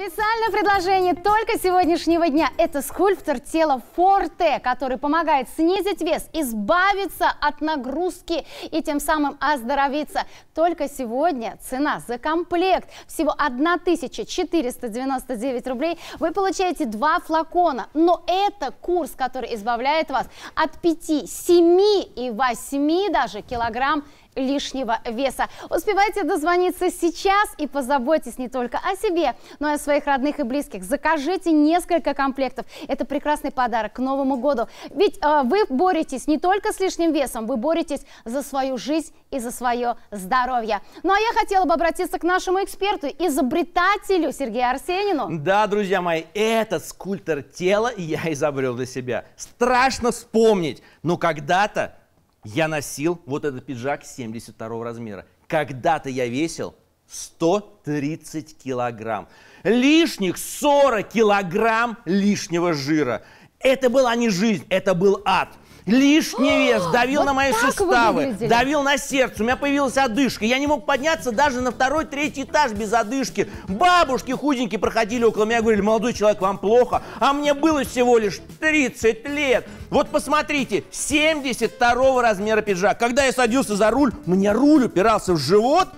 Специальное предложение только сегодняшнего дня. Это скульптор тела Форте, который помогает снизить вес, избавиться от нагрузки и тем самым оздоровиться. Только сегодня цена за комплект всего 1499 рублей. Вы получаете два флакона, но это курс, который избавляет вас от 5, 7 и 8 даже килограмм лишнего веса. Успевайте дозвониться сейчас и позаботьтесь не только о себе, но и о своих родных и близких. Закажите несколько комплектов. Это прекрасный подарок к Новому году. Ведь э, вы боретесь не только с лишним весом, вы боретесь за свою жизнь и за свое здоровье. Ну а я хотела бы обратиться к нашему эксперту, изобретателю Сергею Арсенину. Да, друзья мои, этот скульптор тела я изобрел для себя. Страшно вспомнить, но когда-то я носил вот этот пиджак 72 размера. Когда-то я весил 130 килограмм. Лишних 40 килограмм лишнего жира. Это была не жизнь, это был ад. Лишний а, вес давил на мои суставы, давил на сердце, у меня появилась одышка. Я не мог подняться даже на второй, третий этаж без одышки. Бабушки худенькие проходили около меня, говорили, молодой человек, вам плохо. А мне было всего лишь 30 лет. Вот посмотрите, 72 размера пиджак. Когда я садился за руль, мне руль упирался в живот.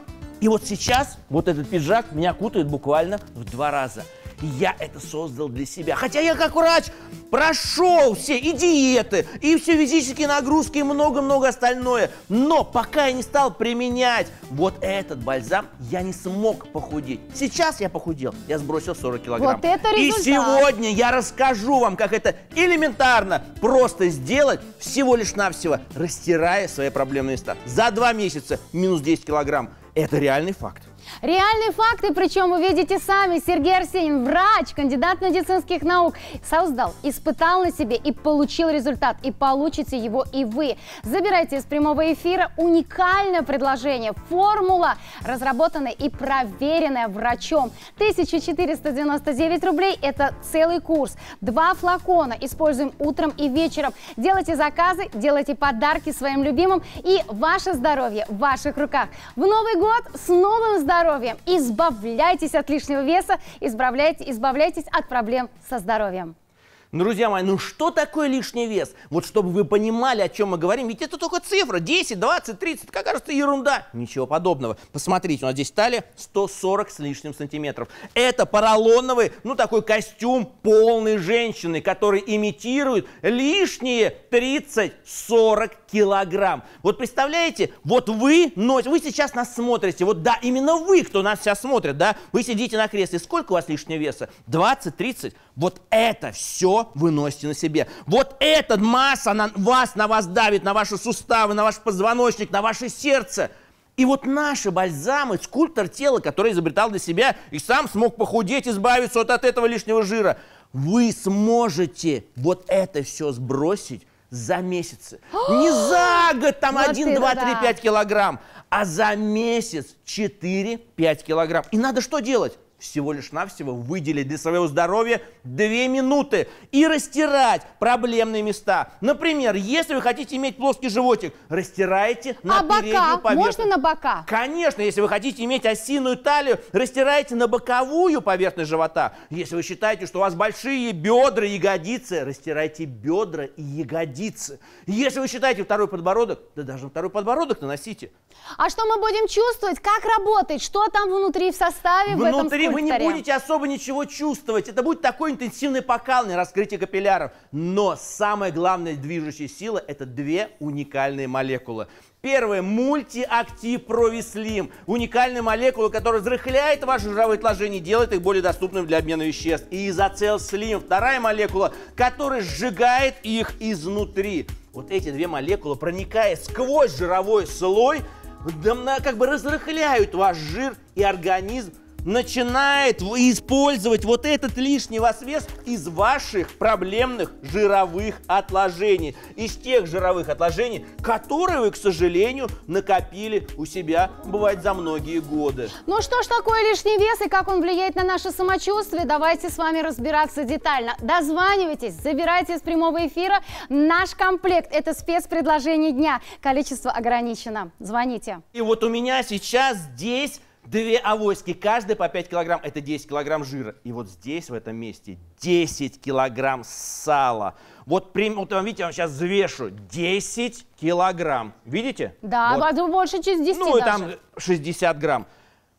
И вот сейчас вот этот пиджак меня кутает буквально в два раза я это создал для себя. Хотя я как врач прошел все и диеты, и все физические нагрузки, и много-много остальное. Но пока я не стал применять вот этот бальзам, я не смог похудеть. Сейчас я похудел, я сбросил 40 килограмм. Вот это результат. И сегодня я расскажу вам, как это элементарно просто сделать, всего лишь навсего растирая свои проблемные места. За два месяца минус 10 килограмм. Это реальный факт. Реальные факты, причем увидите сами. Сергей Арсенин, врач, кандидат медицинских наук, создал, испытал на себе и получил результат. И получите его и вы. Забирайте из прямого эфира уникальное предложение. Формула, разработанная и проверенная врачом. 1499 рублей – это целый курс. Два флакона используем утром и вечером. Делайте заказы, делайте подарки своим любимым. И ваше здоровье в ваших руках. В Новый год с новым здоровьем! здоровьем. Избавляйтесь от лишнего веса, избавляйтесь, избавляйтесь от проблем со здоровьем. Ну, друзья мои, ну что такое лишний вес? Вот чтобы вы понимали, о чем мы говорим, ведь это только цифра 10, 20, 30, как кажется, ерунда. Ничего подобного. Посмотрите, у нас здесь талия 140 с лишним сантиметров. Это поролоновый, ну такой костюм полной женщины, который имитирует лишние 30-40 килограмм. Вот представляете, вот вы носите, вы сейчас нас смотрите, вот да, именно вы, кто нас сейчас смотрит, да, вы сидите на кресле, сколько у вас лишнего веса? 20, 30? Вот это все вы носите на себе. Вот эта масса на вас, на вас давит, на ваши суставы, на ваш позвоночник, на ваше сердце. И вот наши бальзамы, скульптор тела, который изобретал для себя и сам смог похудеть, избавиться вот от этого лишнего жира, вы сможете вот это все сбросить за месяцы. Не за год там 1, 2, 3, 5 килограмм, а за месяц 4-5 килограмм. И надо что делать? всего лишь навсего выделить для своего здоровья две минуты и растирать проблемные места. Например, если вы хотите иметь плоский животик, растирайте на а переднюю бока? поверхность. Можно на бока? Конечно, если вы хотите иметь осиную талию, растирайте на боковую поверхность живота. Если вы считаете, что у вас большие бедра, и ягодицы, растирайте бедра и ягодицы. Если вы считаете второй подбородок, да даже второй подбородок наносите. А что мы будем чувствовать? Как работает? Что там внутри в составе? Внутри в этом вы не будете особо ничего чувствовать. Это будет такое интенсивное покалывание, раскрытие капилляров. Но самая главная движущая сила – это две уникальные молекулы. Первое – мультиактив провислим. Уникальная молекула, которая взрыхляет ваши жировые отложения, делает их более доступными для обмена веществ. И изоцел слим – вторая молекула, которая сжигает их изнутри. Вот эти две молекулы, проникая сквозь жировой слой, как бы разрыхляют ваш жир, и организм начинает использовать вот этот лишний вес из ваших проблемных жировых отложений, из тех жировых отложений, которые вы, к сожалению, накопили у себя, бывает, за многие годы. Ну что ж такое лишний вес и как он влияет на наше самочувствие, давайте с вами разбираться детально. Дозванивайтесь, забирайте из прямого эфира наш комплект. Это спецпредложение дня. Количество ограничено. Звоните. И вот у меня сейчас здесь Две авоськи, каждая по 5 килограмм, это 10 килограмм жира. И вот здесь, в этом месте, 10 килограмм сала. Вот, вот видите, я вам сейчас взвешу, 10 килограмм. Видите? Да, вот. А больше, чем 10 Ну и там 60 грамм.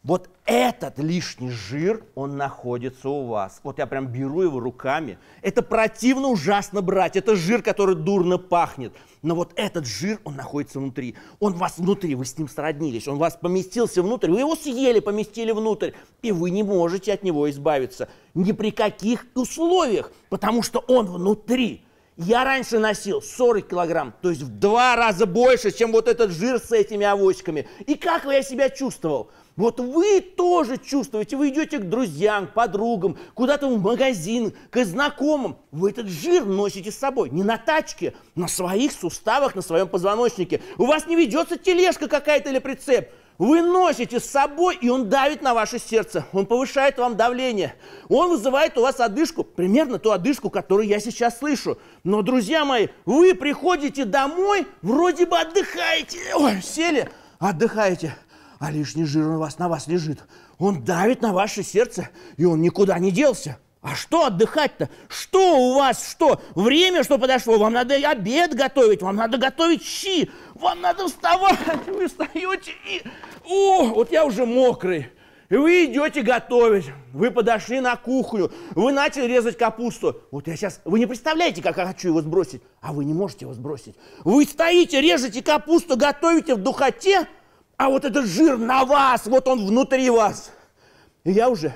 Вот этот лишний жир, он находится у вас. Вот я прям беру его руками. Это противно ужасно брать. Это жир, который дурно пахнет. Но вот этот жир, он находится внутри. Он вас внутри, вы с ним сроднились. Он вас поместился внутрь. Вы его съели, поместили внутрь. И вы не можете от него избавиться. Ни при каких условиях. Потому что он внутри. Я раньше носил 40 килограмм, то есть в два раза больше, чем вот этот жир с этими авоськами. И как я себя чувствовал? Вот вы тоже чувствуете, вы идете к друзьям, к подругам, куда-то в магазин, к знакомым. Вы этот жир носите с собой, не на тачке, на своих суставах, на своем позвоночнике. У вас не ведется тележка какая-то или прицеп вы носите с собой, и он давит на ваше сердце, он повышает вам давление, он вызывает у вас одышку, примерно ту одышку, которую я сейчас слышу. Но, друзья мои, вы приходите домой, вроде бы отдыхаете, ой, сели, отдыхаете, а лишний жир у вас на вас лежит. Он давит на ваше сердце, и он никуда не делся. А что отдыхать-то? Что у вас? Что? Время, что подошло? Вам надо обед готовить, вам надо готовить щи, вам надо вставать. Вы встаете и о, вот я уже мокрый. И вы идете готовить. Вы подошли на кухню. Вы начали резать капусту. Вот я сейчас... Вы не представляете, как я хочу его сбросить. А вы не можете его сбросить. Вы стоите, режете капусту, готовите в духоте, а вот этот жир на вас, вот он внутри вас. И я уже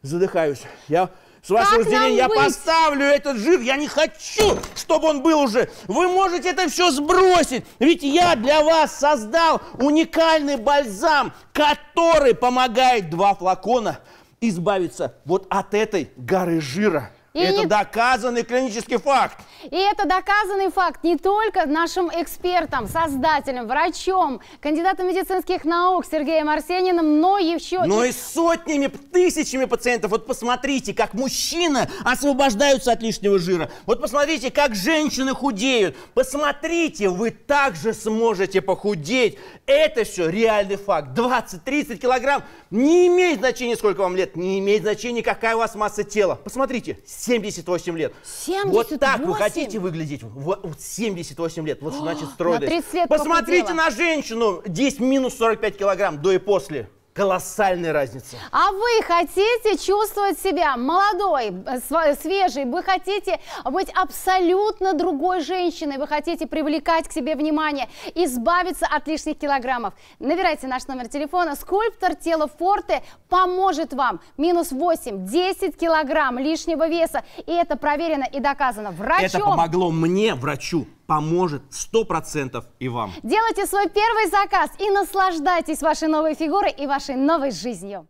задыхаюсь. Я с вашего разделения я быть? поставлю этот жир. Я не хочу, чтобы он был уже. Вы можете это все сбросить. Ведь я для вас создал уникальный бальзам, который помогает два флакона избавиться вот от этой горы жира. И, и это доказанный клинический факт. И это доказанный факт не только нашим экспертам, создателям, врачом, кандидатам медицинских наук Сергеем Арсениным, но еще... Но и сотнями, тысячами пациентов. Вот посмотрите, как мужчины освобождаются от лишнего жира. Вот посмотрите, как женщины худеют. Посмотрите, вы также сможете похудеть. Это все реальный факт. 20-30 килограмм не имеет значения, сколько вам лет, не имеет значения, какая у вас масса тела. Посмотрите, 78 лет. 78? Вот так вы хотите выглядеть? Вот 78 лет. Вот что значит стройность. Посмотрите похудела. на женщину. 10 минус 45 килограмм до и после колоссальная разница. А вы хотите чувствовать себя молодой, свежей, вы хотите быть абсолютно другой женщиной, вы хотите привлекать к себе внимание, избавиться от лишних килограммов. Набирайте наш номер телефона. Скульптор тела Форте поможет вам. Минус 8, 10 килограмм лишнего веса. И это проверено и доказано врачом. Это помогло мне, врачу поможет 100% и вам. Делайте свой первый заказ и наслаждайтесь вашей новой фигурой и вашей новой жизнью.